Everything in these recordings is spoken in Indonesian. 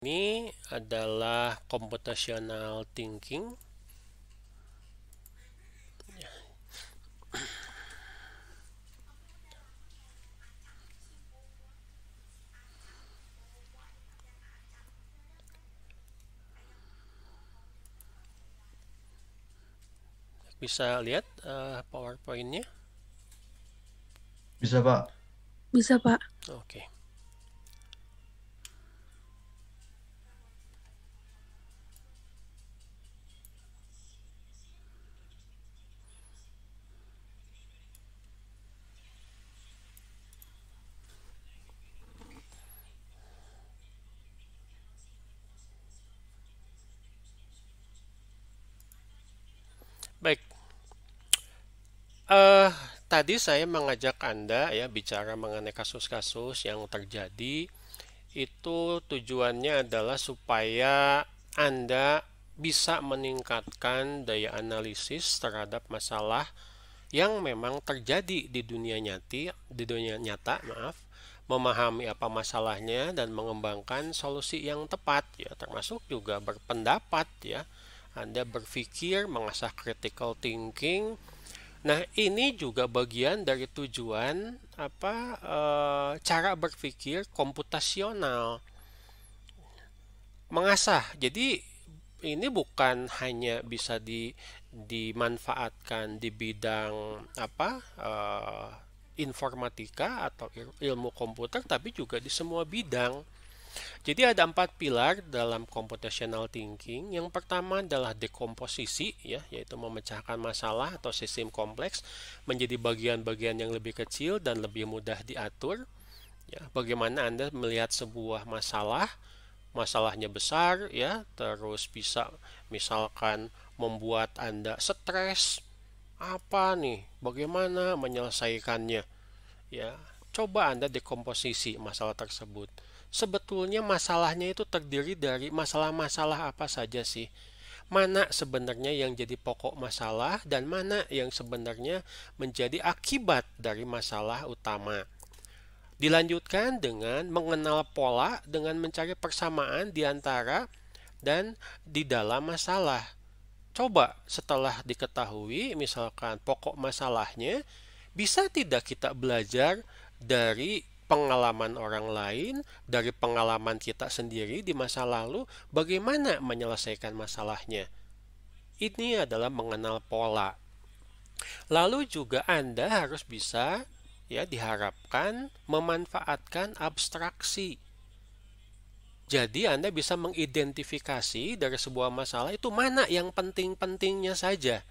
ini adalah computational thinking bisa lihat uh, powerpointnya bisa pak bisa pak oke okay. Baik. Uh, tadi saya mengajak Anda ya bicara mengenai kasus-kasus yang terjadi itu tujuannya adalah supaya Anda bisa meningkatkan daya analisis terhadap masalah yang memang terjadi di dunia nyati, di dunia nyata, maaf, memahami apa masalahnya dan mengembangkan solusi yang tepat ya, termasuk juga berpendapat ya anda berpikir, mengasah critical thinking. Nah, ini juga bagian dari tujuan apa e, cara berpikir komputasional. Mengasah. Jadi ini bukan hanya bisa di dimanfaatkan di bidang apa e, informatika atau ilmu komputer tapi juga di semua bidang. Jadi ada empat pilar dalam computational thinking. Yang pertama adalah dekomposisi, ya, yaitu memecahkan masalah atau sistem kompleks menjadi bagian-bagian yang lebih kecil dan lebih mudah diatur. Ya, bagaimana Anda melihat sebuah masalah, masalahnya besar, ya, terus bisa misalkan membuat Anda stres, apa nih, bagaimana menyelesaikannya, ya. Coba Anda dekomposisi masalah tersebut sebetulnya masalahnya itu terdiri dari masalah-masalah apa saja sih? Mana sebenarnya yang jadi pokok masalah dan mana yang sebenarnya menjadi akibat dari masalah utama. Dilanjutkan dengan mengenal pola dengan mencari persamaan di antara dan di dalam masalah. Coba setelah diketahui misalkan pokok masalahnya, bisa tidak kita belajar dari pengalaman orang lain, dari pengalaman kita sendiri di masa lalu, bagaimana menyelesaikan masalahnya. Ini adalah mengenal pola. Lalu juga Anda harus bisa ya diharapkan memanfaatkan abstraksi. Jadi Anda bisa mengidentifikasi dari sebuah masalah itu mana yang penting-pentingnya saja.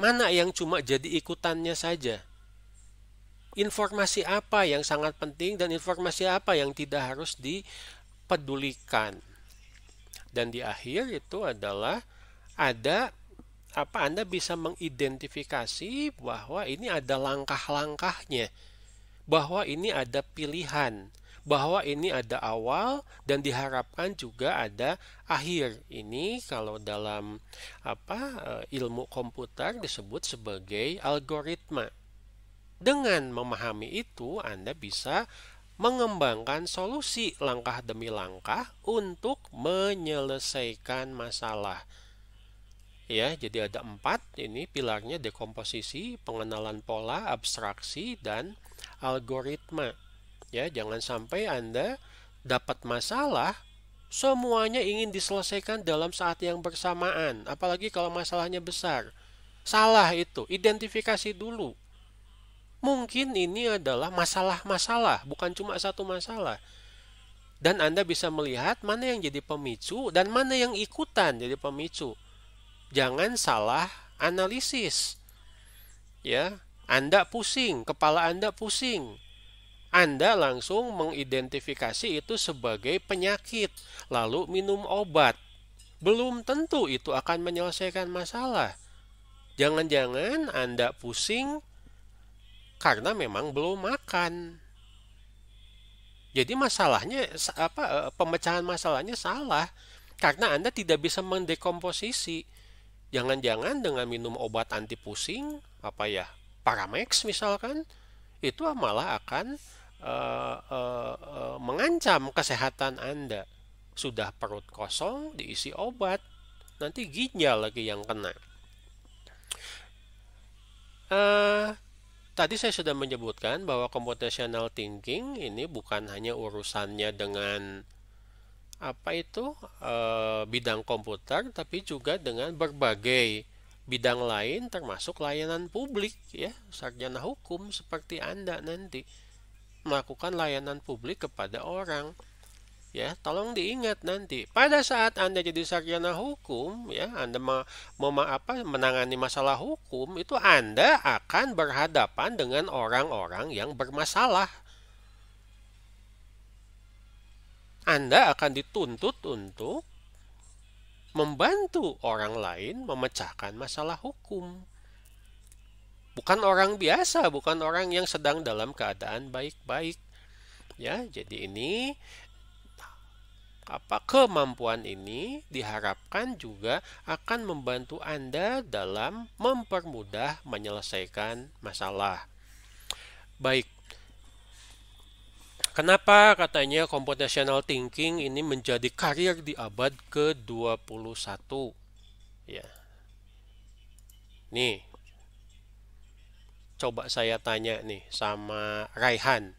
Mana yang cuma jadi ikutannya saja informasi apa yang sangat penting dan informasi apa yang tidak harus dipedulikan. Dan di akhir itu adalah ada apa Anda bisa mengidentifikasi bahwa ini ada langkah-langkahnya, bahwa ini ada pilihan, bahwa ini ada awal dan diharapkan juga ada akhir. Ini kalau dalam apa eh, ilmu komputer disebut sebagai algoritma dengan memahami itu, Anda bisa mengembangkan solusi langkah demi langkah untuk menyelesaikan masalah. Ya, jadi ada empat ini pilarnya dekomposisi, pengenalan pola, abstraksi, dan algoritma. Ya, jangan sampai Anda dapat masalah semuanya ingin diselesaikan dalam saat yang bersamaan, apalagi kalau masalahnya besar. Salah itu, identifikasi dulu Mungkin ini adalah masalah-masalah, bukan cuma satu masalah. Dan Anda bisa melihat mana yang jadi pemicu dan mana yang ikutan jadi pemicu. Jangan salah analisis. Ya, Anda pusing, kepala Anda pusing, anda langsung mengidentifikasi itu sebagai penyakit, lalu minum obat. Belum tentu itu akan menyelesaikan masalah. Jangan-jangan Anda pusing karena memang belum makan. Jadi masalahnya apa eh, pemecahan masalahnya salah karena Anda tidak bisa mendekomposisi. Jangan-jangan dengan minum obat anti pusing apa ya Paramex misalkan itu malah akan uh, uh, uh, mengancam kesehatan Anda. Sudah perut kosong diisi obat, nanti ginjal lagi yang kena. Uh, Tadi saya sudah menyebutkan bahwa computational thinking ini bukan hanya urusannya dengan apa itu e, bidang komputer, tapi juga dengan berbagai bidang lain termasuk layanan publik ya sarjana hukum seperti anda nanti melakukan layanan publik kepada orang ya tolong diingat nanti pada saat anda jadi sarjana hukum ya anda mau apa menangani masalah hukum itu anda akan berhadapan dengan orang-orang yang bermasalah anda akan dituntut untuk membantu orang lain memecahkan masalah hukum bukan orang biasa bukan orang yang sedang dalam keadaan baik-baik ya jadi ini apa kemampuan ini diharapkan juga akan membantu Anda dalam mempermudah menyelesaikan masalah. Baik. Kenapa katanya computational thinking ini menjadi karir di abad ke-21? Ya. Nih. Coba saya tanya nih sama Raihan.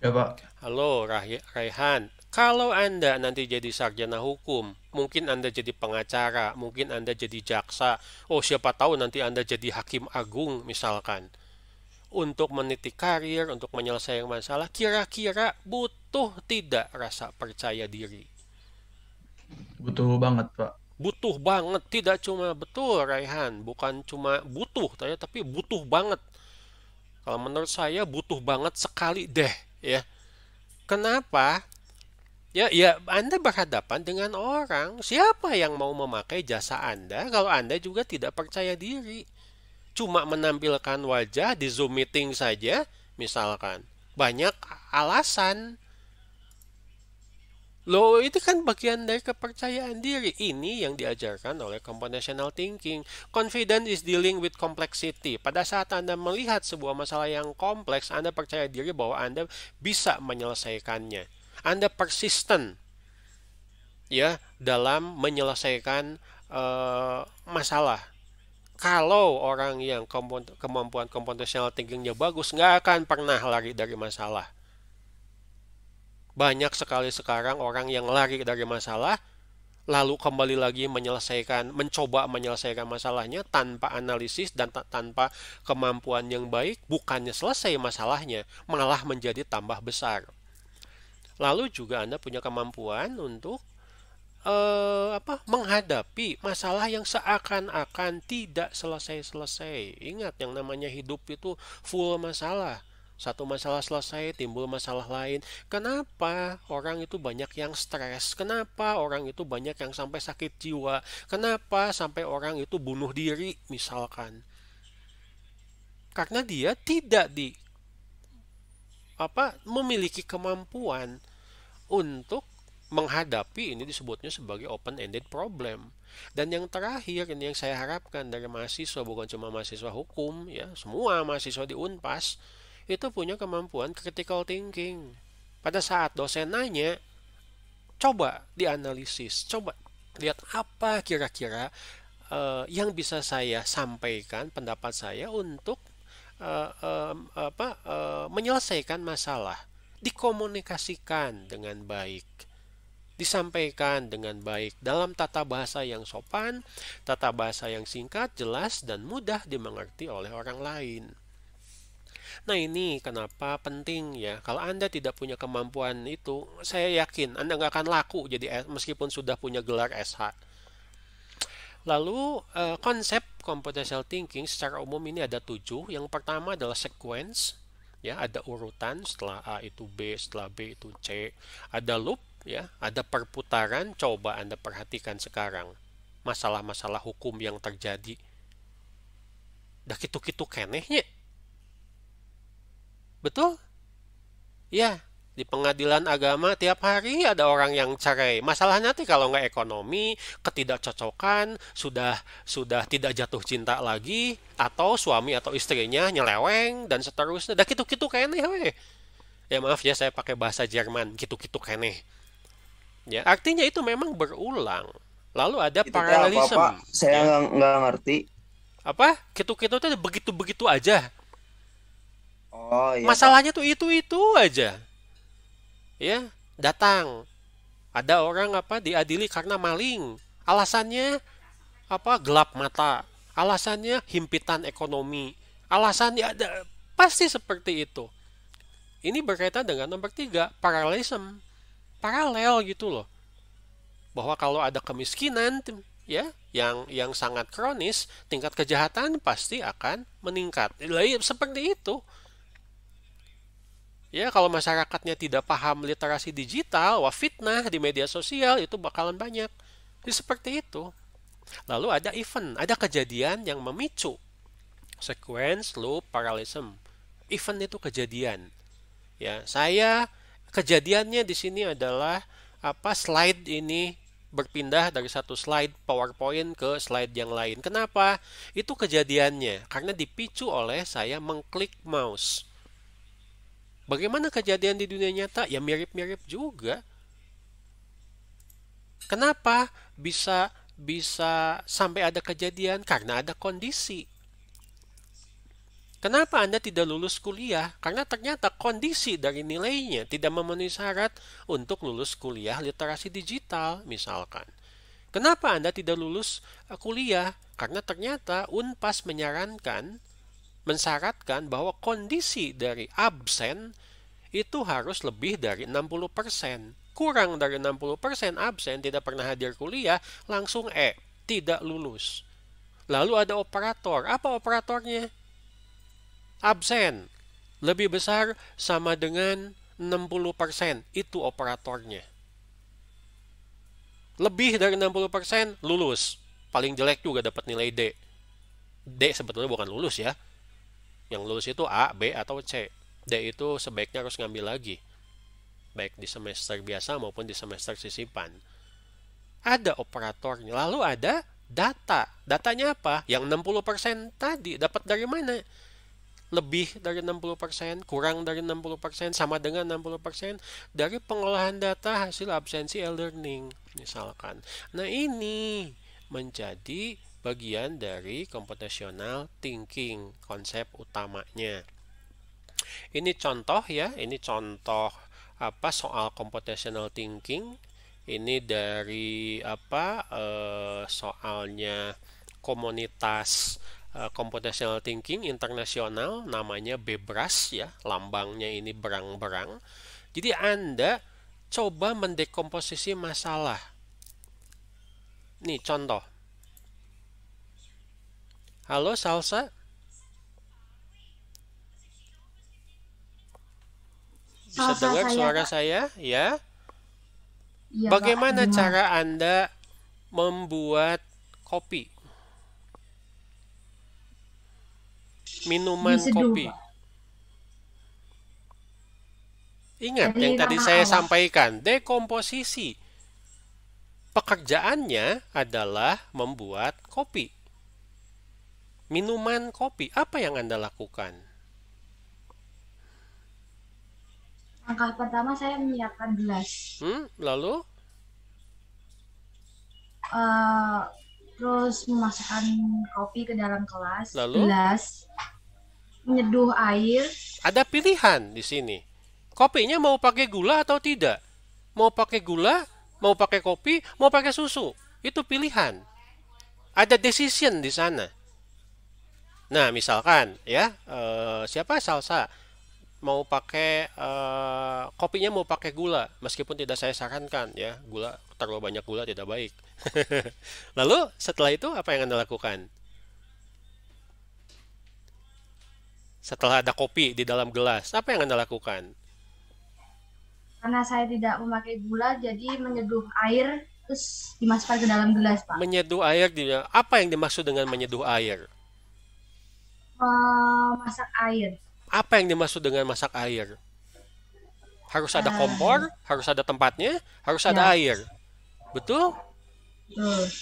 Ya, Pak. Halo Raihan. Kalau Anda nanti jadi sarjana hukum, mungkin Anda jadi pengacara, mungkin Anda jadi jaksa, oh siapa tahu nanti Anda jadi hakim agung misalkan. Untuk meniti karir, untuk menyelesaikan masalah, kira-kira butuh tidak rasa percaya diri? Butuh banget, Pak. Butuh banget, tidak cuma betul Raihan, bukan cuma butuh, tapi butuh banget. Kalau menurut saya butuh banget sekali deh, ya. Kenapa? Ya, ya Anda berhadapan dengan orang. Siapa yang mau memakai jasa Anda kalau Anda juga tidak percaya diri? Cuma menampilkan wajah di Zoom meeting saja, misalkan. Banyak alasan. Lo itu kan bagian dari kepercayaan diri. Ini yang diajarkan oleh Compositional thinking. Confidence is dealing with complexity. Pada saat Anda melihat sebuah masalah yang kompleks, Anda percaya diri bahwa Anda bisa menyelesaikannya. Anda persisten ya dalam menyelesaikan uh, masalah. Kalau orang yang kemampuan kompetensial tingginya bagus, nggak akan pernah lari dari masalah. Banyak sekali sekarang orang yang lari dari masalah, lalu kembali lagi menyelesaikan, mencoba menyelesaikan masalahnya tanpa analisis dan tanpa kemampuan yang baik, bukannya selesai masalahnya, malah menjadi tambah besar. Lalu juga Anda punya kemampuan untuk eh, apa menghadapi masalah yang seakan-akan tidak selesai-selesai. Ingat yang namanya hidup itu full masalah. Satu masalah selesai, timbul masalah lain. Kenapa orang itu banyak yang stres? Kenapa orang itu banyak yang sampai sakit jiwa? Kenapa sampai orang itu bunuh diri misalkan? Karena dia tidak di apa memiliki kemampuan untuk menghadapi ini disebutnya sebagai open ended problem. Dan yang terakhir ini yang saya harapkan dari mahasiswa bukan cuma mahasiswa hukum ya, semua mahasiswa di Unpas itu punya kemampuan critical thinking. Pada saat dosen nanya, coba dianalisis, coba lihat apa kira-kira uh, yang bisa saya sampaikan pendapat saya untuk uh, um, apa, uh, menyelesaikan masalah dikomunikasikan dengan baik disampaikan dengan baik dalam tata bahasa yang sopan, tata bahasa yang singkat, jelas, dan mudah dimengerti oleh orang lain. Nah ini kenapa penting ya. Kalau Anda tidak punya kemampuan itu, saya yakin Anda nggak akan laku jadi meskipun sudah punya gelar SH Lalu uh, konsep computational thinking secara umum ini ada tujuh. Yang pertama adalah sequence, ya ada urutan setelah A itu B, setelah B itu C. Ada loop, ya ada perputaran. Coba anda perhatikan sekarang masalah-masalah hukum yang terjadi. Dah kitu-kitu kenehnya. Betul? Ya, di pengadilan agama tiap hari ada orang yang cerai. masalahnya nanti kalau nggak ekonomi, ketidakcocokan, sudah sudah tidak jatuh cinta lagi, atau suami atau istrinya nyeleweng dan seterusnya. Dah gitu-gitu kene we. Ya maaf ya saya pakai bahasa Jerman, gitu-gitu kene Ya artinya itu memang berulang. Lalu ada itu paralelisme. Apa, Saya ya. nggak ngerti. Apa? Gitu-gitu itu begitu-begitu aja. Oh, iya, Masalahnya tuh itu-itu aja ya datang ada orang apa diadili karena maling alasannya apa gelap mata alasannya himpitan ekonomi alasannya ada pasti seperti itu ini berkaitan dengan nomor tiga paralelism paralel gitu loh bahwa kalau ada kemiskinan ya yang yang sangat kronis tingkat kejahatan pasti akan meningkat iya, seperti itu Ya, kalau masyarakatnya tidak paham literasi digital, wah fitnah di media sosial itu bakalan banyak. Jadi ya, seperti itu. Lalu ada event, ada kejadian yang memicu sequence loop parallelism. Event itu kejadian. Ya, saya kejadiannya di sini adalah apa slide ini berpindah dari satu slide PowerPoint ke slide yang lain. Kenapa? Itu kejadiannya karena dipicu oleh saya mengklik mouse. Bagaimana kejadian di dunia nyata? Ya mirip-mirip juga. Kenapa bisa bisa sampai ada kejadian? Karena ada kondisi. Kenapa Anda tidak lulus kuliah? Karena ternyata kondisi dari nilainya tidak memenuhi syarat untuk lulus kuliah literasi digital, misalkan. Kenapa Anda tidak lulus eh, kuliah? Karena ternyata UNPAS menyarankan mensyaratkan bahwa kondisi dari absen itu harus lebih dari 60%. Kurang dari 60% absen tidak pernah hadir kuliah, langsung E, tidak lulus. Lalu ada operator. Apa operatornya? Absen. Lebih besar sama dengan 60%. Itu operatornya. Lebih dari 60% lulus. Paling jelek juga dapat nilai D. D sebetulnya bukan lulus ya. Yang lulus itu A, B, atau C. D itu sebaiknya harus ngambil lagi. Baik di semester biasa maupun di semester sisipan. Ada operatornya. Lalu ada data. Datanya apa? Yang 60% tadi dapat dari mana? Lebih dari 60%, kurang dari 60%, sama dengan 60% dari pengolahan data hasil absensi e-learning misalkan. Nah, ini menjadi bagian dari computational thinking, konsep utamanya. Ini contoh ya, ini contoh apa soal computational thinking. Ini dari apa eh, soalnya komunitas eh, computational thinking internasional namanya Bebras ya, lambangnya ini berang-berang. Jadi Anda coba mendekomposisi masalah. Nih contoh Halo Salsa? Bisa Salsa dengar saya, suara Pak. saya? Ya. ya Bagaimana Pak, cara Anda membuat kopi? Minuman Diseduh, kopi. Pak. Ingat Jadi, yang tadi saya awal. sampaikan, dekomposisi. Pekerjaannya adalah membuat kopi minuman kopi, apa yang Anda lakukan? Langkah pertama saya menyiapkan gelas. Hmm, lalu? Uh, terus memasukkan kopi ke dalam kelas. Lalu? Gelas. Menyeduh air. Ada pilihan di sini. Kopinya mau pakai gula atau tidak? Mau pakai gula, mau pakai kopi, mau pakai susu. Itu pilihan. Ada decision di sana. Nah, misalkan ya eh, siapa salsa mau pakai eh, kopinya mau pakai gula, meskipun tidak saya sarankan ya, gula terlalu banyak gula tidak baik. Lalu setelah itu apa yang Anda lakukan? Setelah ada kopi di dalam gelas, apa yang Anda lakukan? Karena saya tidak memakai gula, jadi menyeduh air terus dimasukkan ke dalam gelas, Pak. Menyeduh air, apa yang dimaksud dengan menyeduh air? Eh, masak air. Apa yang dimaksud dengan masak air? Harus ada uh, kompor, harus ada tempatnya, harus ya. ada air. Betul? Betul.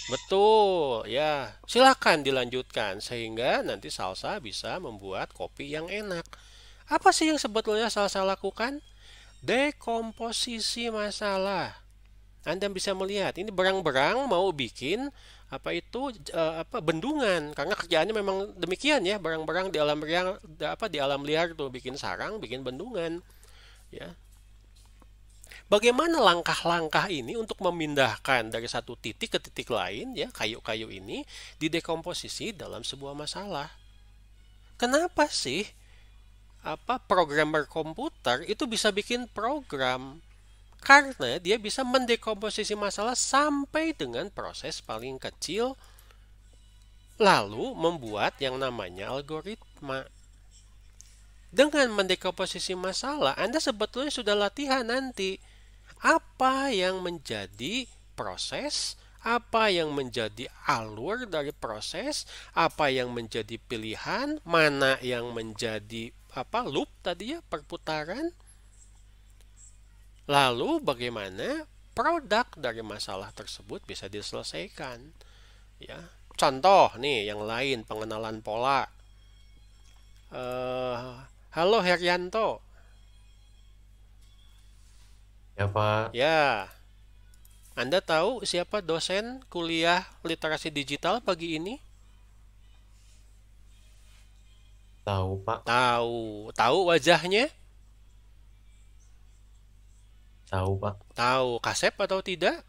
Betul, ya. Silakan dilanjutkan sehingga nanti salsa bisa membuat kopi yang enak. Apa sih yang sebetulnya salsa lakukan? Dekomposisi masalah. Anda bisa melihat ini berang-berang mau bikin apa itu uh, apa bendungan karena kerjaannya memang demikian ya barang-barang di alam liar apa di alam liar tuh bikin sarang bikin bendungan ya bagaimana langkah-langkah ini untuk memindahkan dari satu titik ke titik lain ya kayu-kayu ini didekomposisi dalam sebuah masalah kenapa sih apa programmer komputer itu bisa bikin program karena dia bisa mendekomposisi masalah sampai dengan proses paling kecil lalu membuat yang namanya algoritma. Dengan mendekomposisi masalah, Anda sebetulnya sudah latihan nanti apa yang menjadi proses, apa yang menjadi alur dari proses, apa yang menjadi pilihan, mana yang menjadi apa loop tadi ya perputaran Lalu bagaimana produk dari masalah tersebut bisa diselesaikan? Ya, contoh nih yang lain pengenalan pola. Uh, halo Herianto. Ya Pak. Ya. Anda tahu siapa dosen kuliah literasi digital pagi ini? Tahu Pak. Tahu. Tahu wajahnya? Tahu, Pak. Tahu. Kasep atau tidak?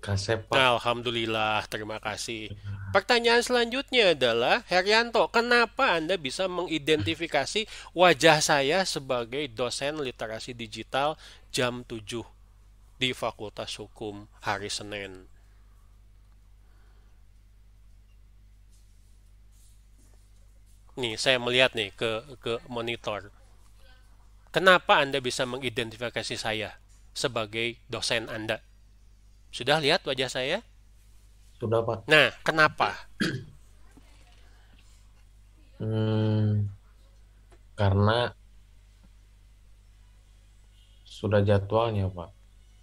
Kasep, Pak. Alhamdulillah, terima kasih. Pertanyaan selanjutnya adalah, Herianto, kenapa Anda bisa mengidentifikasi wajah saya sebagai dosen literasi digital jam 7 di Fakultas Hukum hari Senin? Nih, saya melihat nih ke ke monitor. Kenapa Anda bisa mengidentifikasi saya sebagai dosen Anda? Sudah lihat wajah saya? Sudah, Pak. Nah, kenapa? Hmm, karena sudah jadwalnya, Pak.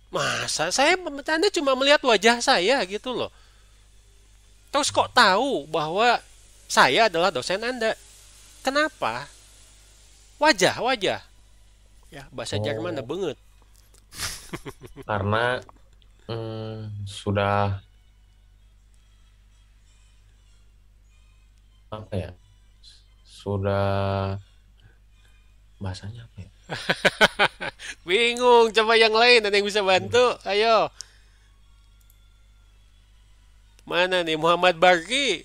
Masa saya Anda cuma melihat wajah saya gitu loh. Terus kok tahu bahwa saya adalah dosen Anda? Kenapa? Wajah, wajah ya bahasa oh. Jerman banget karena mm, sudah apa ya sudah bahasanya apa ya bingung coba yang lain ada yang bisa bantu ayo mana nih Muhammad Barki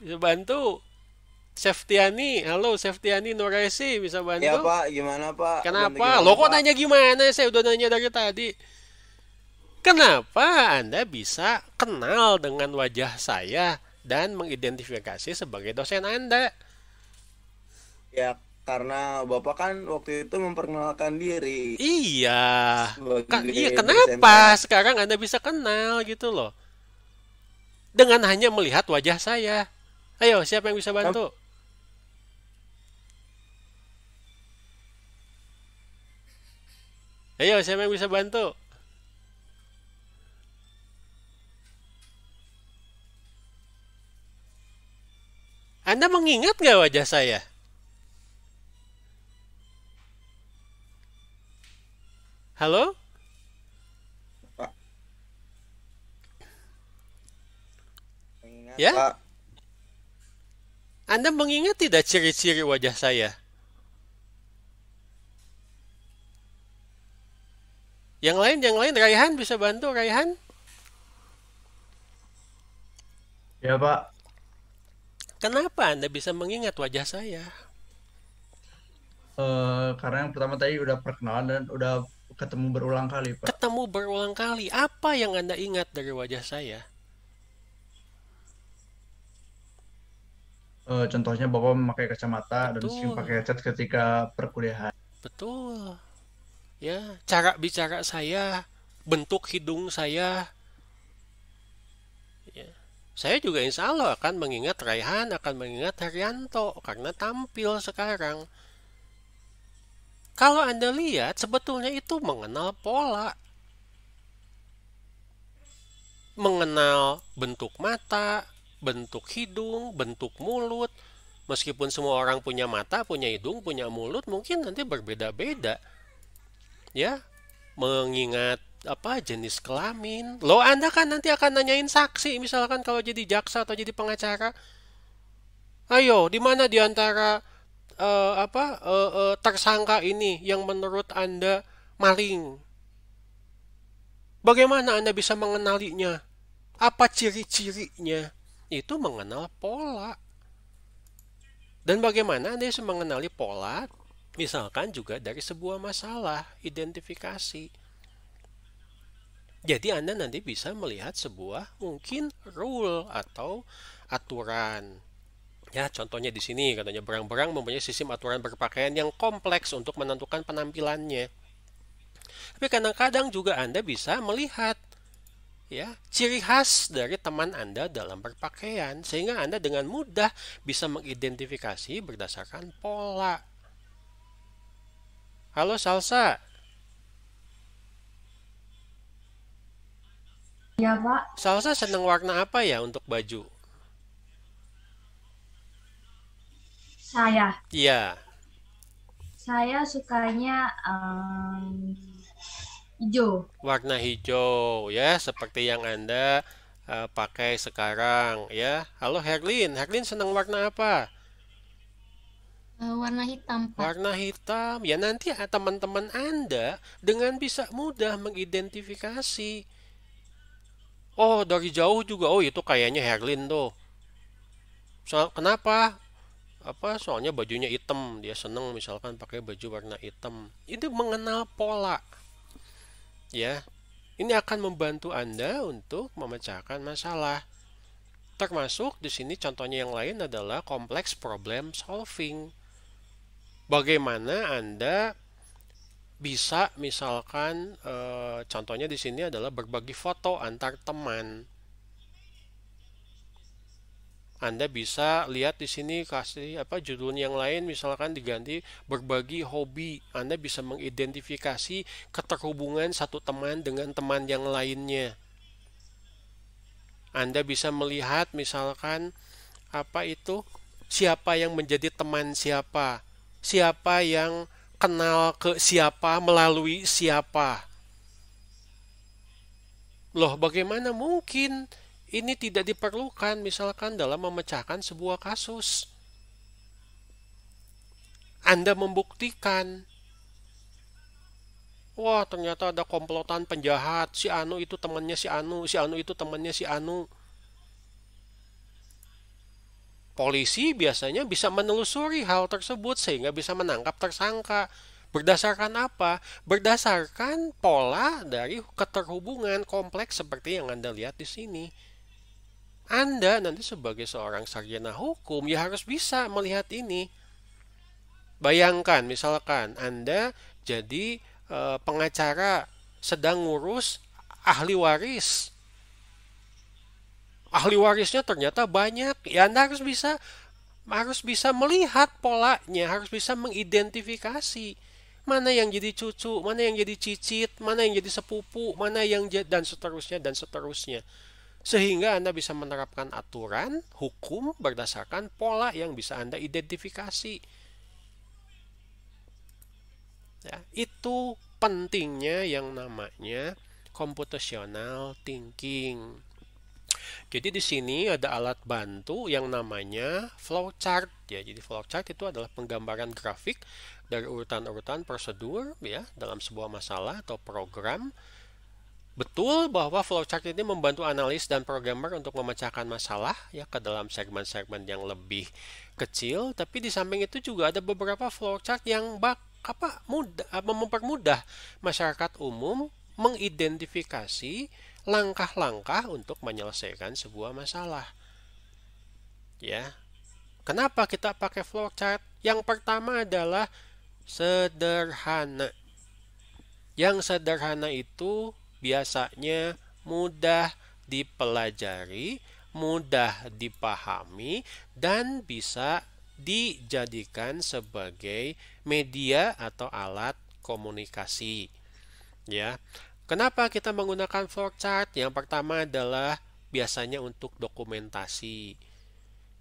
bisa bantu Seftiani, halo Seftiani Noresi bisa bantu? Ya Pak, gimana Pak? Kenapa? Gimana, Lo kok nanya gimana? Saya udah nanya dari tadi. Kenapa Anda bisa kenal dengan wajah saya dan mengidentifikasi sebagai dosen Anda? Ya karena bapak kan waktu itu memperkenalkan diri. Iya. Ka iya kenapa sekarang anda bisa kenal gitu loh? Dengan hanya melihat wajah saya. Ayo siapa yang bisa bantu? Kamu Ayo, siapa yang bisa bantu? Anda mengingat nggak wajah saya? Halo? ya? Anda mengingat tidak ciri-ciri wajah saya? Yang lain, yang lain, Raihan bisa bantu Raihan? Ya Pak. Kenapa Anda bisa mengingat wajah saya? Uh, karena yang pertama tadi udah perkenalan dan udah ketemu berulang kali Pak. Ketemu berulang kali. Apa yang Anda ingat dari wajah saya? Uh, contohnya Bapak memakai kacamata Betul. dan sering pakai headset ketika perkuliahan. Betul ya cara bicara saya bentuk hidung saya ya. saya juga insya Allah akan mengingat Raihan akan mengingat Haryanto karena tampil sekarang kalau anda lihat sebetulnya itu mengenal pola mengenal bentuk mata bentuk hidung bentuk mulut meskipun semua orang punya mata punya hidung punya mulut mungkin nanti berbeda-beda ya mengingat apa jenis kelamin. Lo Anda kan nanti akan nanyain saksi misalkan kalau jadi jaksa atau jadi pengacara. Ayo, di mana di antara uh, apa uh, uh, tersangka ini yang menurut Anda maling? Bagaimana Anda bisa mengenalinya? Apa ciri-cirinya? Itu mengenal pola. Dan bagaimana Anda bisa mengenali pola Misalkan juga dari sebuah masalah identifikasi. Jadi Anda nanti bisa melihat sebuah mungkin rule atau aturan. Ya, contohnya di sini katanya berang-berang mempunyai sistem aturan berpakaian yang kompleks untuk menentukan penampilannya. Tapi kadang-kadang juga Anda bisa melihat ya ciri khas dari teman Anda dalam berpakaian sehingga Anda dengan mudah bisa mengidentifikasi berdasarkan pola Halo Salsa. Ya, Pak. Salsa seneng warna apa ya untuk baju? Saya. Iya. Saya sukanya um, hijau. Warna hijau ya, seperti yang Anda uh, pakai sekarang ya. Halo Herlin, Herlin seneng warna apa? Eh, warna hitam, Pak. Warna hitam. Ya nanti ah, teman-teman Anda dengan bisa mudah mengidentifikasi. Oh, dari jauh juga. Oh, itu kayaknya Herlin tuh. So, kenapa? Apa soalnya bajunya hitam, dia seneng misalkan pakai baju warna hitam. Itu mengenal pola. Ya. Ini akan membantu Anda untuk memecahkan masalah. Termasuk di sini contohnya yang lain adalah kompleks problem solving bagaimana Anda bisa misalkan e, contohnya di sini adalah berbagi foto antar teman. Anda bisa lihat di sini kasih apa judul yang lain misalkan diganti berbagi hobi. Anda bisa mengidentifikasi keterhubungan satu teman dengan teman yang lainnya. Anda bisa melihat misalkan apa itu siapa yang menjadi teman siapa siapa yang kenal ke siapa melalui siapa. Loh, bagaimana mungkin ini tidak diperlukan misalkan dalam memecahkan sebuah kasus? Anda membuktikan Wah, ternyata ada komplotan penjahat. Si Anu itu temannya si Anu, si Anu itu temannya si Anu. Polisi biasanya bisa menelusuri hal tersebut sehingga bisa menangkap tersangka. Berdasarkan apa? Berdasarkan pola dari keterhubungan kompleks seperti yang Anda lihat di sini. Anda nanti sebagai seorang sarjana hukum ya harus bisa melihat ini. Bayangkan misalkan Anda jadi eh, pengacara sedang ngurus ahli waris ahli warisnya ternyata banyak. Ya Anda harus bisa harus bisa melihat polanya, harus bisa mengidentifikasi mana yang jadi cucu, mana yang jadi cicit, mana yang jadi sepupu, mana yang dan seterusnya dan seterusnya. Sehingga Anda bisa menerapkan aturan hukum berdasarkan pola yang bisa Anda identifikasi. Ya, itu pentingnya yang namanya computational thinking. Jadi di sini ada alat bantu yang namanya flowchart ya. Jadi flowchart itu adalah penggambaran grafik dari urutan-urutan prosedur ya dalam sebuah masalah atau program. Betul bahwa flowchart ini membantu analis dan programmer untuk memecahkan masalah ya ke dalam segmen-segmen yang lebih kecil, tapi di samping itu juga ada beberapa flowchart yang bak apa mudah mempermudah masyarakat umum mengidentifikasi langkah-langkah untuk menyelesaikan sebuah masalah. Ya. Kenapa kita pakai flowchart? Yang pertama adalah sederhana. Yang sederhana itu biasanya mudah dipelajari, mudah dipahami, dan bisa dijadikan sebagai media atau alat komunikasi. Ya, Kenapa kita menggunakan flowchart? Yang pertama adalah biasanya untuk dokumentasi.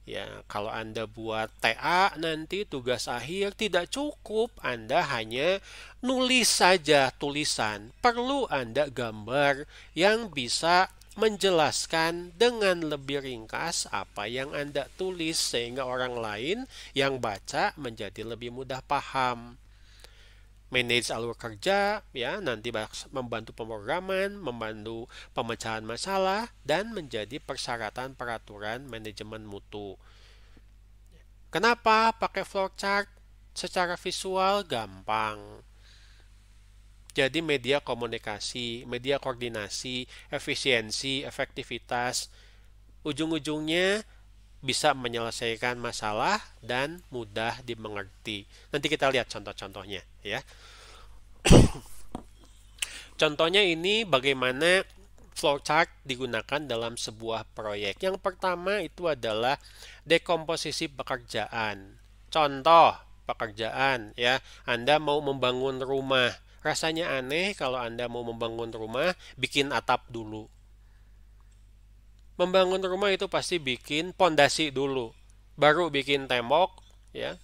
Ya, kalau Anda buat TA nanti tugas akhir tidak cukup Anda hanya nulis saja tulisan. Perlu Anda gambar yang bisa menjelaskan dengan lebih ringkas apa yang Anda tulis sehingga orang lain yang baca menjadi lebih mudah paham manage alur kerja, ya, nanti membantu pemrograman, membantu pemecahan masalah, dan menjadi persyaratan peraturan manajemen mutu. Kenapa pakai flowchart? Secara visual gampang. Jadi media komunikasi, media koordinasi, efisiensi, efektivitas, ujung-ujungnya bisa menyelesaikan masalah dan mudah dimengerti. Nanti kita lihat contoh-contohnya ya. Contohnya ini bagaimana flowchart digunakan dalam sebuah proyek. Yang pertama itu adalah dekomposisi pekerjaan. Contoh pekerjaan ya, Anda mau membangun rumah. Rasanya aneh kalau Anda mau membangun rumah, bikin atap dulu membangun rumah itu pasti bikin pondasi dulu, baru bikin tembok, ya,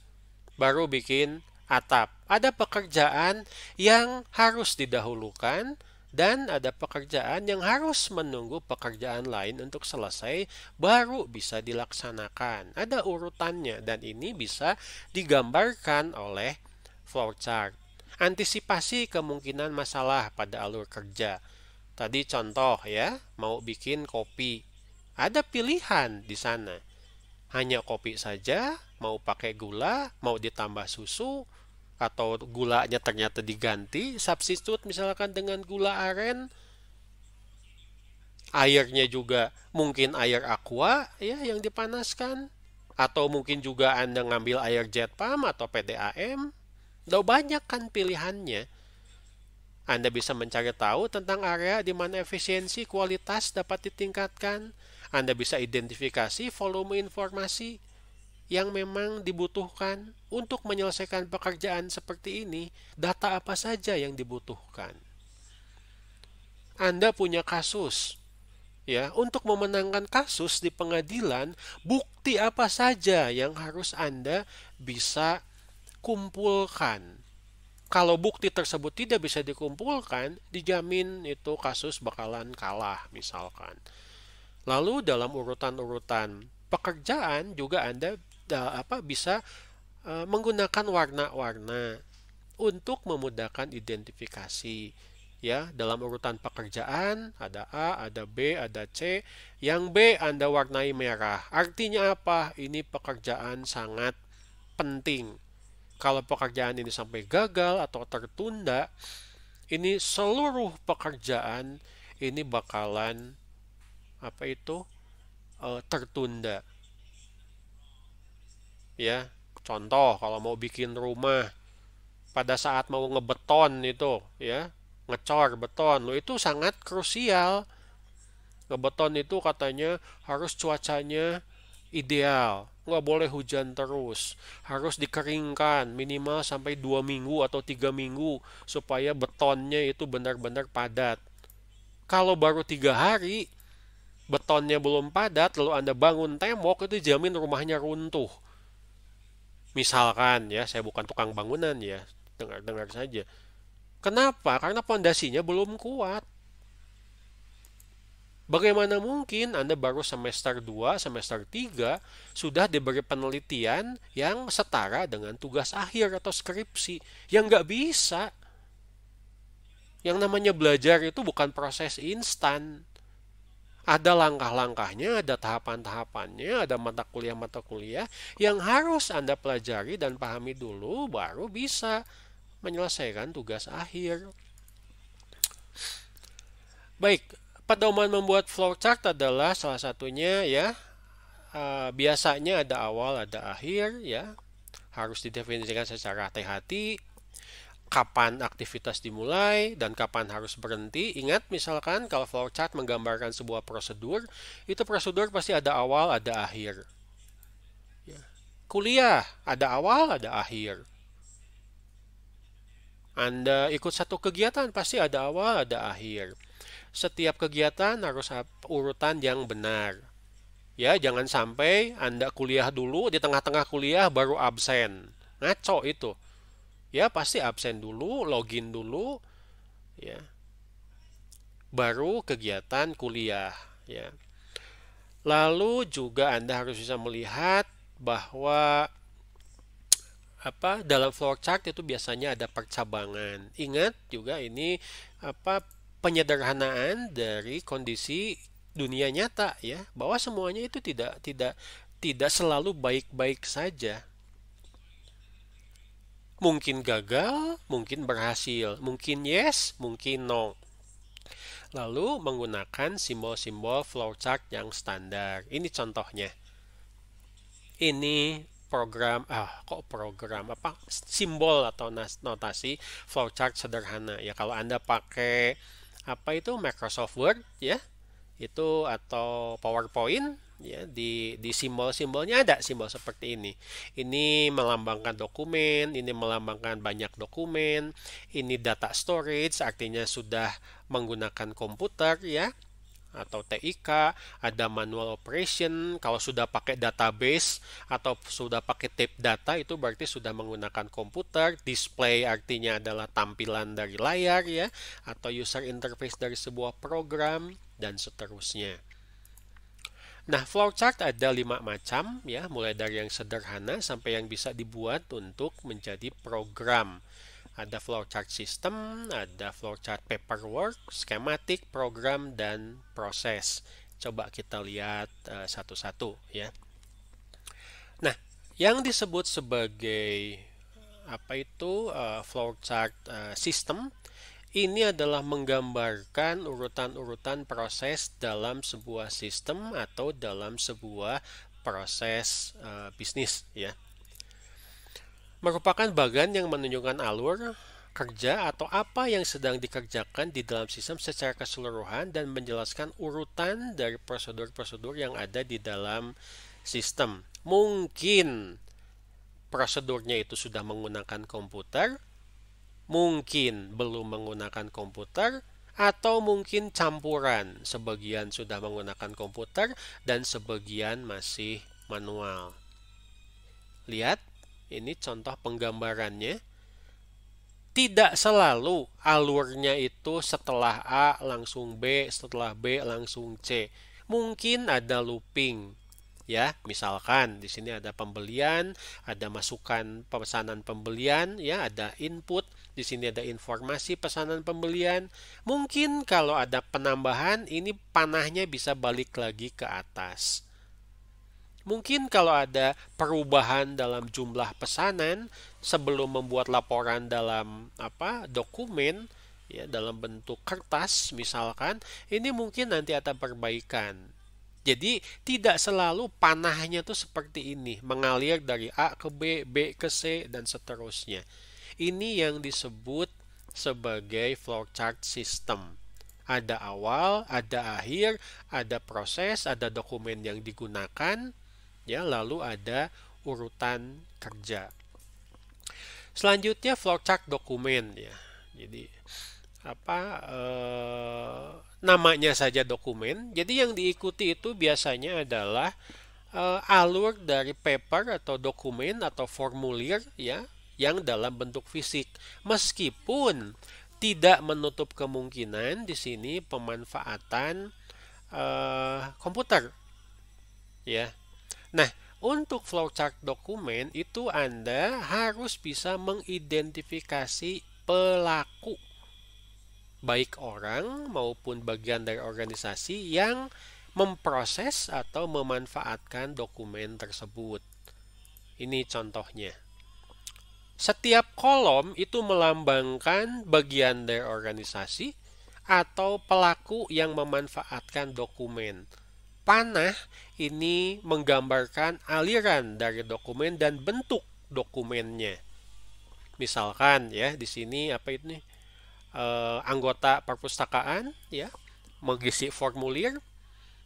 baru bikin atap. Ada pekerjaan yang harus didahulukan dan ada pekerjaan yang harus menunggu pekerjaan lain untuk selesai baru bisa dilaksanakan. Ada urutannya dan ini bisa digambarkan oleh flowchart. Antisipasi kemungkinan masalah pada alur kerja. Tadi contoh ya, mau bikin kopi, ada pilihan di sana. Hanya kopi saja, mau pakai gula, mau ditambah susu, atau gulanya ternyata diganti, substitut misalkan dengan gula aren, airnya juga mungkin air aqua ya yang dipanaskan, atau mungkin juga Anda ngambil air jet pump atau PDAM. Lo banyak kan pilihannya. Anda bisa mencari tahu tentang area di mana efisiensi kualitas dapat ditingkatkan, anda bisa identifikasi volume informasi yang memang dibutuhkan untuk menyelesaikan pekerjaan seperti ini, data apa saja yang dibutuhkan. Anda punya kasus. Ya, untuk memenangkan kasus di pengadilan, bukti apa saja yang harus Anda bisa kumpulkan. Kalau bukti tersebut tidak bisa dikumpulkan, dijamin itu kasus bakalan kalah misalkan. Lalu dalam urutan-urutan pekerjaan juga Anda uh, apa bisa uh, menggunakan warna-warna untuk memudahkan identifikasi ya dalam urutan pekerjaan ada A, ada B, ada C. Yang B Anda warnai merah. Artinya apa? Ini pekerjaan sangat penting. Kalau pekerjaan ini sampai gagal atau tertunda, ini seluruh pekerjaan ini bakalan apa itu e, tertunda. Ya, contoh kalau mau bikin rumah pada saat mau ngebeton itu, ya, ngecor beton, lo itu sangat krusial. Ngebeton itu katanya harus cuacanya ideal, nggak boleh hujan terus, harus dikeringkan minimal sampai dua minggu atau tiga minggu supaya betonnya itu benar-benar padat. Kalau baru tiga hari, betonnya belum padat, lalu Anda bangun tembok, itu jamin rumahnya runtuh. Misalkan ya, saya bukan tukang bangunan ya, dengar-dengar saja. Kenapa? Karena pondasinya belum kuat. Bagaimana mungkin Anda baru semester 2, semester 3 sudah diberi penelitian yang setara dengan tugas akhir atau skripsi? Yang nggak bisa. Yang namanya belajar itu bukan proses instan ada langkah-langkahnya, ada tahapan-tahapannya, ada mata kuliah-mata kuliah yang harus Anda pelajari dan pahami dulu baru bisa menyelesaikan tugas akhir. Baik, pedoman membuat flowchart adalah salah satunya ya. Eh, biasanya ada awal, ada akhir ya. Harus didefinisikan secara hati-hati, kapan aktivitas dimulai dan kapan harus berhenti. Ingat misalkan kalau flowchart menggambarkan sebuah prosedur, itu prosedur pasti ada awal, ada akhir. Ya. Kuliah, ada awal, ada akhir. Anda ikut satu kegiatan pasti ada awal, ada akhir. Setiap kegiatan harus urutan yang benar. Ya, jangan sampai Anda kuliah dulu di tengah-tengah kuliah baru absen. Ngaco itu ya pasti absen dulu, login dulu, ya. Baru kegiatan kuliah, ya. Lalu juga Anda harus bisa melihat bahwa apa dalam flowchart itu biasanya ada percabangan. Ingat juga ini apa penyederhanaan dari kondisi dunia nyata ya, bahwa semuanya itu tidak tidak tidak selalu baik-baik saja Mungkin gagal, mungkin berhasil, mungkin yes, mungkin no. Lalu menggunakan simbol-simbol flowchart yang standar. Ini contohnya. Ini program ah kok program apa simbol atau notasi flowchart sederhana ya kalau anda pakai apa itu Microsoft Word ya itu atau PowerPoint ya di di simbol-simbolnya ada simbol seperti ini. Ini melambangkan dokumen, ini melambangkan banyak dokumen, ini data storage artinya sudah menggunakan komputer ya atau TIK, ada manual operation, kalau sudah pakai database atau sudah pakai tape data itu berarti sudah menggunakan komputer, display artinya adalah tampilan dari layar ya atau user interface dari sebuah program dan seterusnya. Nah, flowchart ada lima macam ya, mulai dari yang sederhana sampai yang bisa dibuat untuk menjadi program. Ada flowchart sistem, ada flowchart paperwork, skematik, program, dan proses. Coba kita lihat eh, satu-satu uh, ya. Nah, yang disebut sebagai eh, apa itu uh, flowchart uh, sistem ini adalah menggambarkan urutan-urutan proses dalam sebuah sistem atau dalam sebuah proses uh, bisnis ya. Merupakan bagan yang menunjukkan alur kerja atau apa yang sedang dikerjakan di dalam sistem secara keseluruhan dan menjelaskan urutan dari prosedur-prosedur yang ada di dalam sistem. Mungkin prosedurnya itu sudah menggunakan komputer, mungkin belum menggunakan komputer atau mungkin campuran, sebagian sudah menggunakan komputer dan sebagian masih manual. Lihat, ini contoh penggambarannya. Tidak selalu alurnya itu setelah A langsung B, setelah B langsung C. Mungkin ada looping, ya misalkan di sini ada pembelian ada masukan pesanan pembelian ya ada input di sini ada informasi pesanan pembelian. Mungkin kalau ada penambahan ini panahnya bisa balik lagi ke atas. Mungkin kalau ada perubahan dalam jumlah pesanan sebelum membuat laporan dalam apa dokumen ya dalam bentuk kertas misalkan ini mungkin nanti ada perbaikan. Jadi tidak selalu panahnya tuh seperti ini mengalir dari A ke B, B ke C dan seterusnya. Ini yang disebut sebagai flowchart system. Ada awal, ada akhir, ada proses, ada dokumen yang digunakan, ya, lalu ada urutan kerja. Selanjutnya flowchart dokumen ya. Jadi apa eh, namanya saja dokumen. Jadi yang diikuti itu biasanya adalah eh, alur dari paper atau dokumen atau formulir ya yang dalam bentuk fisik. Meskipun tidak menutup kemungkinan di sini pemanfaatan uh, komputer. Ya. Nah, untuk flowchart dokumen itu Anda harus bisa mengidentifikasi pelaku baik orang maupun bagian dari organisasi yang memproses atau memanfaatkan dokumen tersebut. Ini contohnya. Setiap kolom itu melambangkan bagian dari organisasi atau pelaku yang memanfaatkan dokumen. Panah ini menggambarkan aliran dari dokumen dan bentuk dokumennya. Misalkan ya di sini apa ini eh, anggota perpustakaan ya mengisi formulir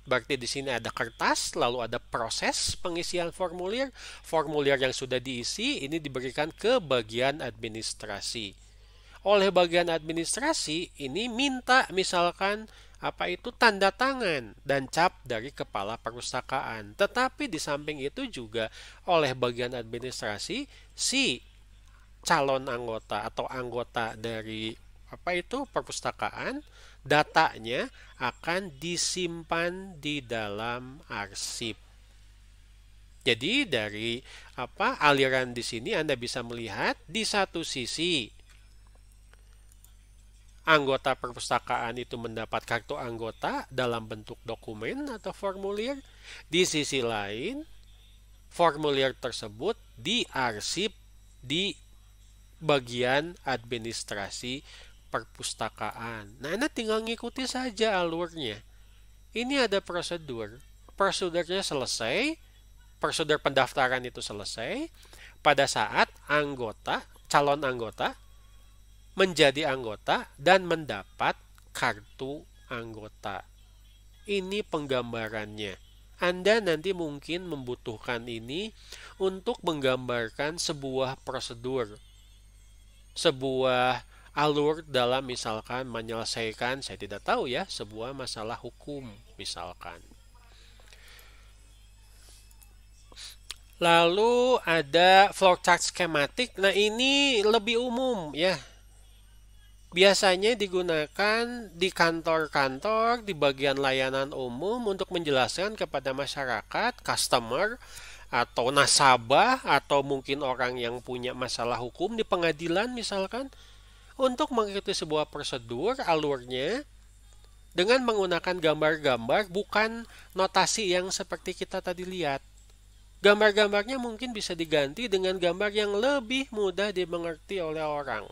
Berarti di sini ada kertas, lalu ada proses pengisian formulir. Formulir yang sudah diisi ini diberikan ke bagian administrasi. Oleh bagian administrasi ini minta misalkan apa itu tanda tangan dan cap dari kepala perpustakaan. Tetapi di samping itu juga oleh bagian administrasi si calon anggota atau anggota dari apa itu perpustakaan datanya akan disimpan di dalam arsip. Jadi dari apa aliran di sini Anda bisa melihat di satu sisi anggota perpustakaan itu mendapat kartu anggota dalam bentuk dokumen atau formulir. Di sisi lain, formulir tersebut diarsip di bagian administrasi perpustakaan. Nah, Anda tinggal ngikuti saja alurnya. Ini ada prosedur. Prosedurnya selesai, prosedur pendaftaran itu selesai pada saat anggota, calon anggota menjadi anggota dan mendapat kartu anggota. Ini penggambarannya. Anda nanti mungkin membutuhkan ini untuk menggambarkan sebuah prosedur, sebuah alur dalam misalkan menyelesaikan saya tidak tahu ya sebuah masalah hukum misalkan. Lalu ada flowchart chart skematik. Nah, ini lebih umum ya. Biasanya digunakan di kantor-kantor, di bagian layanan umum untuk menjelaskan kepada masyarakat, customer, atau nasabah, atau mungkin orang yang punya masalah hukum di pengadilan misalkan untuk mengikuti sebuah prosedur alurnya dengan menggunakan gambar-gambar bukan notasi yang seperti kita tadi lihat. Gambar-gambarnya mungkin bisa diganti dengan gambar yang lebih mudah dimengerti oleh orang.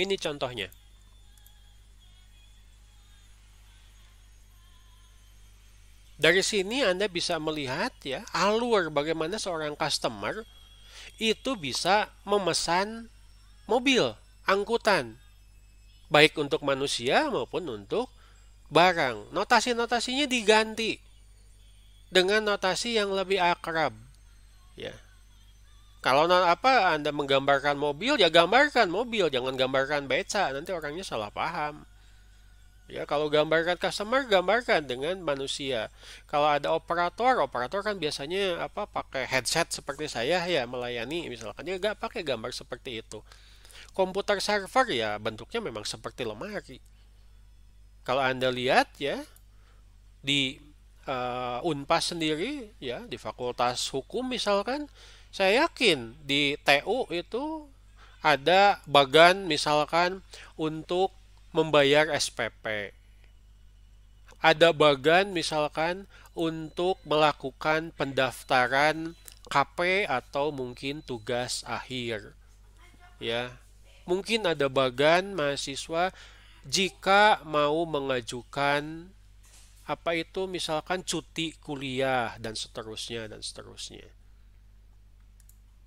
Ini contohnya. Dari sini Anda bisa melihat ya alur bagaimana seorang customer itu bisa memesan mobil angkutan, baik untuk manusia maupun untuk barang. Notasi-notasinya diganti dengan notasi yang lebih akrab. Ya. Kalau apa Anda menggambarkan mobil, ya gambarkan mobil, jangan gambarkan beca, nanti orangnya salah paham. Ya, kalau gambarkan customer gambarkan dengan manusia. Kalau ada operator, operator kan biasanya apa pakai headset seperti saya ya melayani misalkan. Ya nggak pakai gambar seperti itu komputer server ya bentuknya memang seperti lemari. Kalau Anda lihat ya di uh, eh, Unpas sendiri ya di Fakultas Hukum misalkan saya yakin di TU itu ada bagan misalkan untuk membayar SPP. Ada bagan misalkan untuk melakukan pendaftaran KP atau mungkin tugas akhir. Ya mungkin ada bagan mahasiswa jika mau mengajukan apa itu misalkan cuti kuliah dan seterusnya dan seterusnya.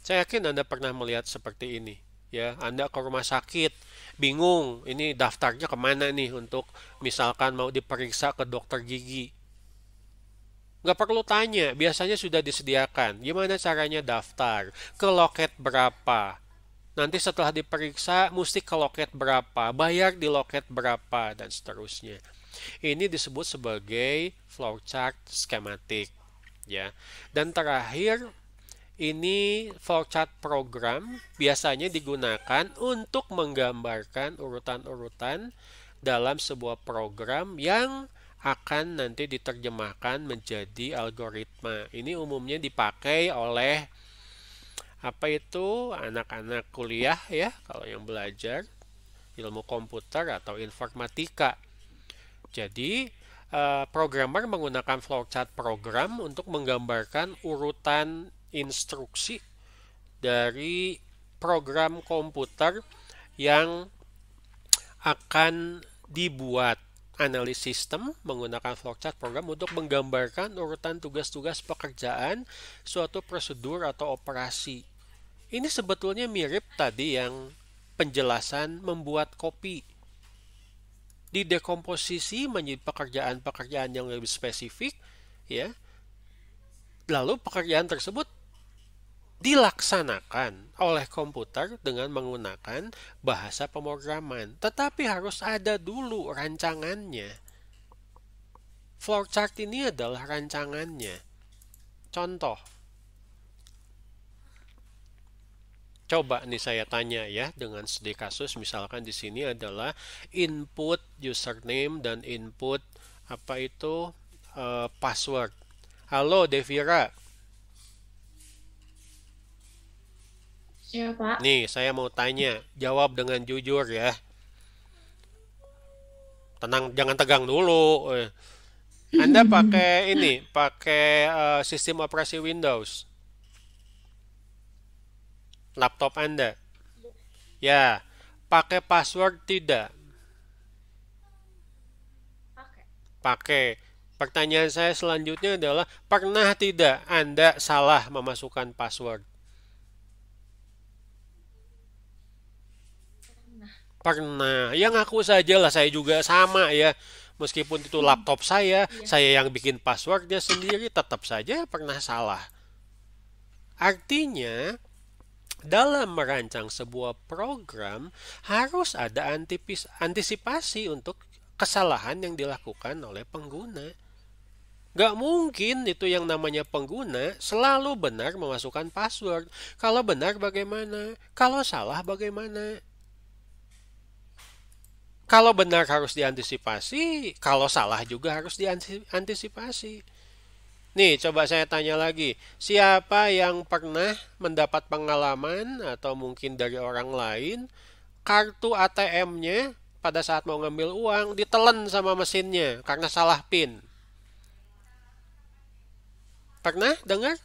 Saya yakin Anda pernah melihat seperti ini. Ya, Anda ke rumah sakit, bingung, ini daftarnya kemana nih untuk misalkan mau diperiksa ke dokter gigi. Nggak perlu tanya, biasanya sudah disediakan. Gimana caranya daftar, ke loket berapa, nanti setelah diperiksa mesti ke loket berapa, bayar di loket berapa, dan seterusnya. Ini disebut sebagai flowchart skematik. ya. Dan terakhir, ini flowchart program biasanya digunakan untuk menggambarkan urutan-urutan dalam sebuah program yang akan nanti diterjemahkan menjadi algoritma. Ini umumnya dipakai oleh apa itu anak-anak kuliah ya kalau yang belajar ilmu komputer atau informatika. Jadi eh, programmer menggunakan flowchart program untuk menggambarkan urutan instruksi dari program komputer yang akan dibuat analis sistem menggunakan flowchart program untuk menggambarkan urutan tugas-tugas pekerjaan suatu prosedur atau operasi ini sebetulnya mirip tadi yang penjelasan membuat kopi. Di dekomposisi menjadi pekerjaan-pekerjaan yang lebih spesifik, ya. Lalu pekerjaan tersebut dilaksanakan oleh komputer dengan menggunakan bahasa pemrograman, tetapi harus ada dulu rancangannya. Flowchart ini adalah rancangannya. Contoh, coba nih saya tanya ya dengan sedih kasus misalkan di sini adalah input username dan input apa itu uh, password. Halo Devira. Ya, Pak. Nih, saya mau tanya, jawab dengan jujur ya. Tenang, jangan tegang dulu. Eh, Anda pakai ini, pakai uh, sistem operasi Windows laptop Anda? Ya, pakai password tidak? Pakai. Pertanyaan saya selanjutnya adalah, pernah tidak Anda salah memasukkan password? Pernah. Yang aku saja lah, saya juga sama ya. Meskipun itu hmm. laptop saya, ya. saya yang bikin passwordnya sendiri, tetap saja pernah salah. Artinya, dalam merancang sebuah program harus ada antisipasi untuk kesalahan yang dilakukan oleh pengguna. Gak mungkin itu yang namanya pengguna selalu benar memasukkan password. Kalau benar bagaimana? Kalau salah bagaimana? Kalau benar harus diantisipasi, kalau salah juga harus diantisipasi. Nih, coba saya tanya lagi, siapa yang pernah mendapat pengalaman atau mungkin dari orang lain kartu ATM-nya pada saat mau ngambil uang ditelan sama mesinnya karena salah PIN? Pernah dengar?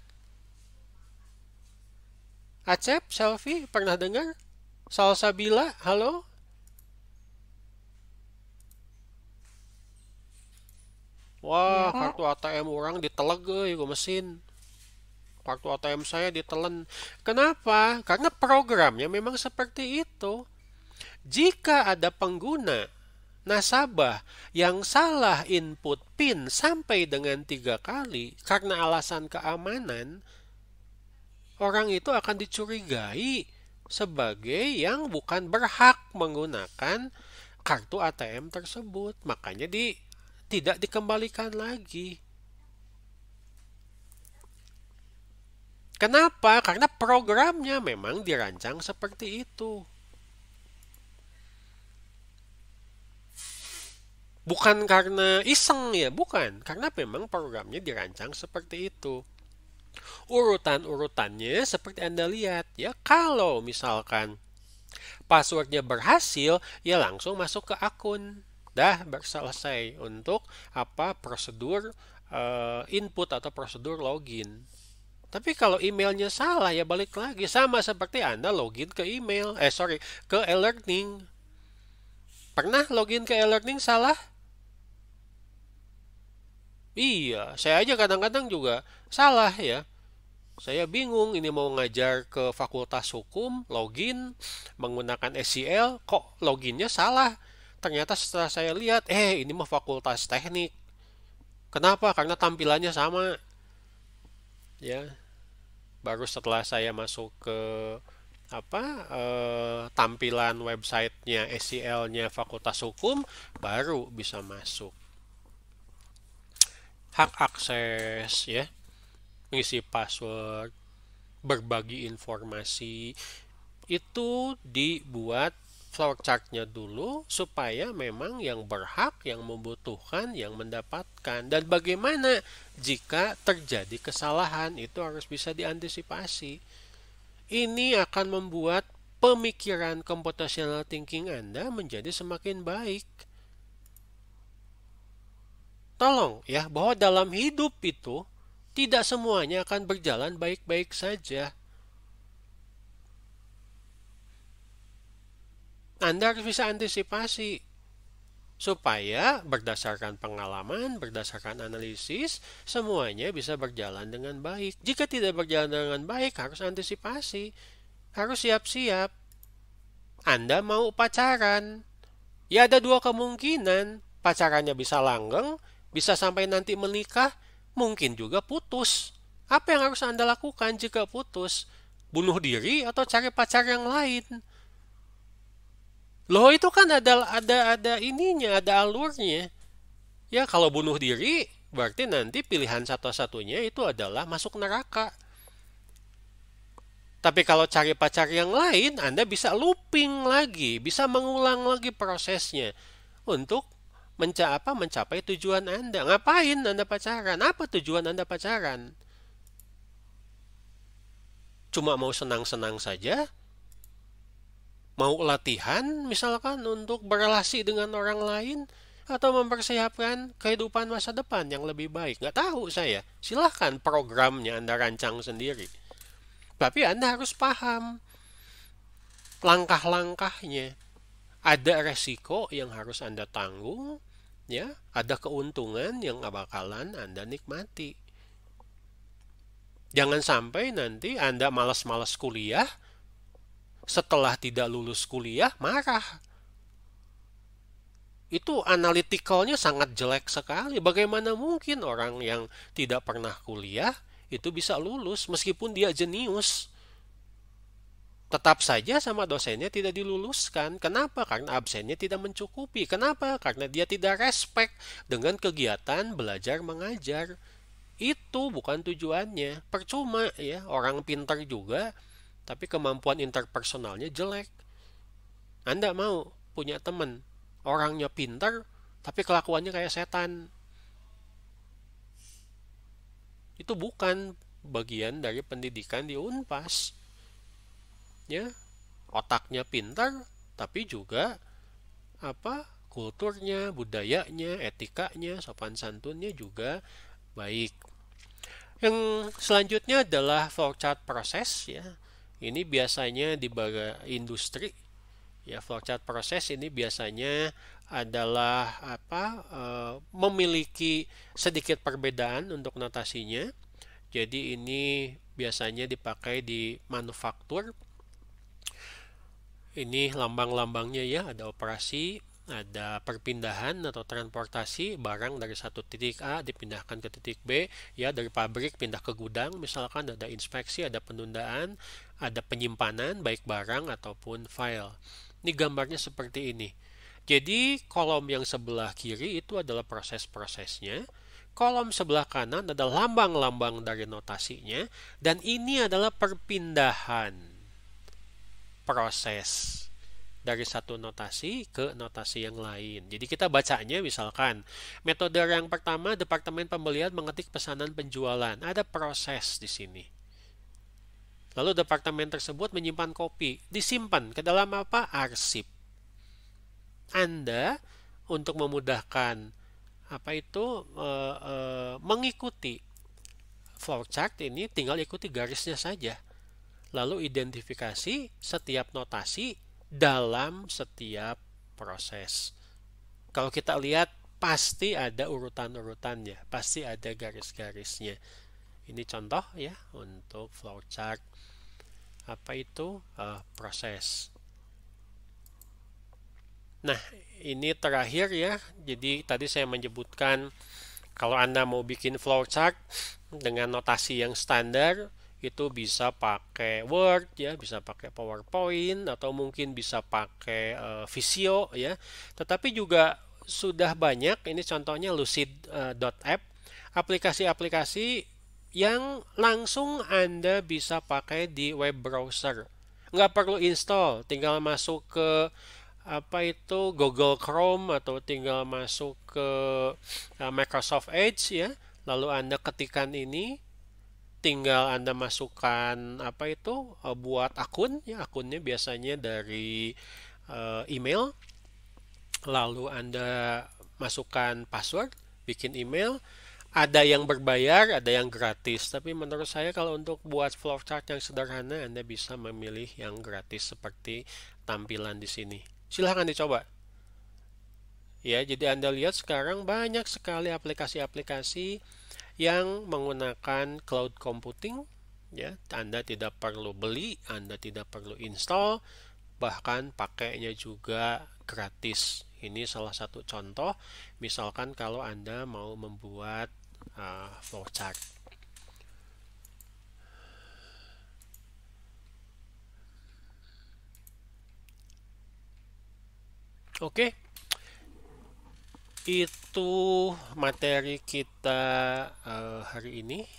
Acep, Selfie, pernah dengar? Salsabila, halo? Wah, iya, kartu ATM orang diteleg euy eh, gue mesin. Kartu ATM saya ditelen. Kenapa? Karena programnya memang seperti itu. Jika ada pengguna nasabah yang salah input PIN sampai dengan tiga kali karena alasan keamanan, orang itu akan dicurigai sebagai yang bukan berhak menggunakan kartu ATM tersebut. Makanya di tidak dikembalikan lagi. Kenapa? Karena programnya memang dirancang seperti itu. Bukan karena iseng ya, bukan. Karena memang programnya dirancang seperti itu. Urutan-urutannya seperti Anda lihat ya. Kalau misalkan passwordnya berhasil, ya langsung masuk ke akun sudah selesai untuk apa prosedur uh, input atau prosedur login. Tapi kalau emailnya salah ya balik lagi sama seperti Anda login ke email, eh sorry ke e-learning. Pernah login ke e-learning salah? Iya, saya aja kadang-kadang juga salah ya. Saya bingung ini mau ngajar ke fakultas hukum, login menggunakan SEL, kok loginnya salah? ternyata setelah saya lihat eh ini mah fakultas teknik kenapa karena tampilannya sama ya baru setelah saya masuk ke apa eh, tampilan websitenya SEL-nya Fakultas Hukum baru bisa masuk hak akses ya mengisi password berbagi informasi itu dibuat flow chartnya dulu supaya memang yang berhak, yang membutuhkan, yang mendapatkan. Dan bagaimana jika terjadi kesalahan itu harus bisa diantisipasi. Ini akan membuat pemikiran computational thinking Anda menjadi semakin baik. Tolong ya, bahwa dalam hidup itu tidak semuanya akan berjalan baik-baik saja Anda harus bisa antisipasi supaya berdasarkan pengalaman, berdasarkan analisis, semuanya bisa berjalan dengan baik. Jika tidak berjalan dengan baik, harus antisipasi, harus siap-siap. Anda mau pacaran, ya ada dua kemungkinan: pacarannya bisa langgeng, bisa sampai nanti menikah, mungkin juga putus. Apa yang harus Anda lakukan jika putus? Bunuh diri atau cari pacar yang lain? Loh itu kan ada ada ada ininya, ada alurnya. Ya kalau bunuh diri berarti nanti pilihan satu-satunya itu adalah masuk neraka. Tapi kalau cari pacar yang lain, Anda bisa looping lagi, bisa mengulang lagi prosesnya untuk menca apa mencapai tujuan Anda. Ngapain Anda pacaran? Apa tujuan Anda pacaran? Cuma mau senang-senang saja mau latihan misalkan untuk berrelasi dengan orang lain atau mempersiapkan kehidupan masa depan yang lebih baik. Nggak tahu saya. Silahkan programnya Anda rancang sendiri. Tapi Anda harus paham langkah-langkahnya. Ada resiko yang harus Anda tanggung, ya. Ada keuntungan yang bakalan Anda nikmati. Jangan sampai nanti Anda malas-malas kuliah, setelah tidak lulus kuliah marah. Itu analitikalnya sangat jelek sekali. Bagaimana mungkin orang yang tidak pernah kuliah itu bisa lulus meskipun dia jenius? Tetap saja sama dosennya tidak diluluskan. Kenapa? Karena absennya tidak mencukupi. Kenapa? Karena dia tidak respect dengan kegiatan belajar mengajar. Itu bukan tujuannya. Percuma ya, orang pintar juga tapi kemampuan interpersonalnya jelek. Anda mau punya teman, orangnya pintar, tapi kelakuannya kayak setan. Itu bukan bagian dari pendidikan di Unpas. Ya, otaknya pintar, tapi juga apa kulturnya, budayanya, etikanya, sopan santunnya juga baik. Yang selanjutnya adalah flowchart proses ya ini biasanya di baga industri ya flowchart proses ini biasanya adalah apa e, memiliki sedikit perbedaan untuk notasinya jadi ini biasanya dipakai di manufaktur ini lambang-lambangnya ya ada operasi ada perpindahan atau transportasi barang dari satu titik A dipindahkan ke titik B ya dari pabrik pindah ke gudang misalkan ada inspeksi ada penundaan ada penyimpanan baik barang ataupun file. Ini gambarnya seperti ini. Jadi kolom yang sebelah kiri itu adalah proses-prosesnya, kolom sebelah kanan adalah lambang-lambang dari notasinya, dan ini adalah perpindahan proses dari satu notasi ke notasi yang lain. Jadi kita bacanya misalkan metode yang pertama Departemen Pembelian mengetik pesanan penjualan. Ada proses di sini. Lalu departemen tersebut menyimpan kopi. Disimpan ke dalam apa? Arsip. Anda untuk memudahkan apa itu e, e, mengikuti flowchart ini tinggal ikuti garisnya saja. Lalu identifikasi setiap notasi dalam setiap proses. Kalau kita lihat pasti ada urutan-urutannya, pasti ada garis-garisnya. Ini contoh ya untuk flowchart apa itu uh, proses. Nah, ini terakhir ya. Jadi tadi saya menyebutkan kalau Anda mau bikin flowchart dengan notasi yang standar, itu bisa pakai Word ya, bisa pakai PowerPoint atau mungkin bisa pakai uh, Visio ya. Tetapi juga sudah banyak ini contohnya lucid.app eh, uh, aplikasi-aplikasi yang langsung Anda bisa pakai di web browser. Nggak perlu install, tinggal masuk ke apa itu Google Chrome atau tinggal masuk ke eh, Microsoft Edge ya. Lalu Anda ketikan ini, tinggal Anda masukkan apa itu eh, buat akun ya, akunnya biasanya dari eh, email. Lalu Anda masukkan password, bikin email ada yang berbayar, ada yang gratis. Tapi menurut saya kalau untuk buat flowchart yang sederhana, Anda bisa memilih yang gratis seperti tampilan di sini. Silahkan dicoba. Ya, jadi Anda lihat sekarang banyak sekali aplikasi-aplikasi yang menggunakan cloud computing. Ya, Anda tidak perlu beli, Anda tidak perlu install, bahkan pakainya juga gratis. Ini salah satu contoh, misalkan kalau Anda mau membuat uh, tag. Oke, okay. itu materi kita uh, hari ini.